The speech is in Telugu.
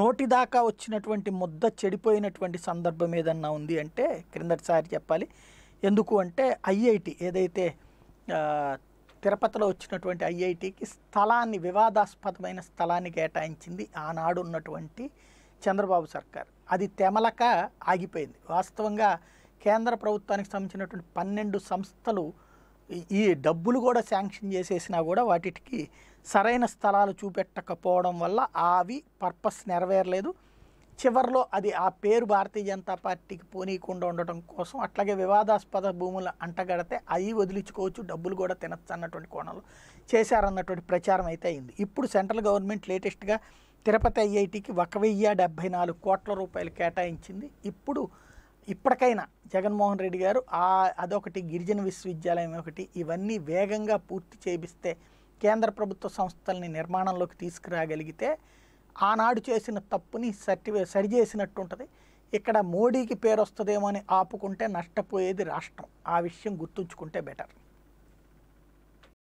నోటి దాకా వచ్చినటువంటి ముద్ద చెడిపోయినటువంటి సందర్భం ఏదన్నా ఉంది అంటే క్రిందటిసారి చెప్పాలి ఎందుకు అంటే ఐఐటి ఏదైతే తిరుపతిలో వచ్చినటువంటి ఐఐటికి స్థలాన్ని వివాదాస్పదమైన స్థలాన్ని కేటాయించింది ఆనాడు ఉన్నటువంటి చంద్రబాబు సర్కార్ అది తెమలక ఆగిపోయింది వాస్తవంగా కేంద్ర ప్రభుత్వానికి సంబంధించినటువంటి పన్నెండు సంస్థలు ఈ డబ్బులు కూడా శాంక్షన్ చేసేసినా కూడా వాటికి సరైన స్థలాలు చూపెట్టకపోవడం వల్ల అవి పర్పస్ నెరవేరలేదు చివరిలో అది ఆ పేరు భారతీయ జనతా పార్టీకి పోనీయకుండా ఉండటం కోసం అట్లాగే వివాదాస్పద భూములు అంటగడితే అవి వదిలించుకోవచ్చు డబ్బులు కూడా తినచ్చు అన్నటువంటి కోణంలో చేశారన్నటువంటి ప్రచారం అయితే అయింది ఇప్పుడు సెంట్రల్ గవర్నమెంట్ లేటెస్ట్గా తిరుపతి ఐఐటికి ఒక వెయ్యి డెబ్భై నాలుగు కోట్ల రూపాయలు కేటాయించింది ఇప్పుడు ఇప్పటికైనా జగన్మోహన్ రెడ్డి గారు ఆ అదొకటి గిరిజన విశ్వవిద్యాలయం ఒకటి ఇవన్నీ వేగంగా పూర్తి చేపిస్తే కేంద్ర ప్రభుత్వ సంస్థల్ని నిర్మాణంలోకి తీసుకురాగలిగితే ఆనాడు చేసిన తప్పుని సరి సరిచేసినట్టు ఉంటుంది ఇక్కడ మోడీకి పేరు వస్తుందేమో అని ఆపుకుంటే నష్టపోయేది రాష్ట్రం ఆ విషయం గుర్తుంచుకుంటే బెటర్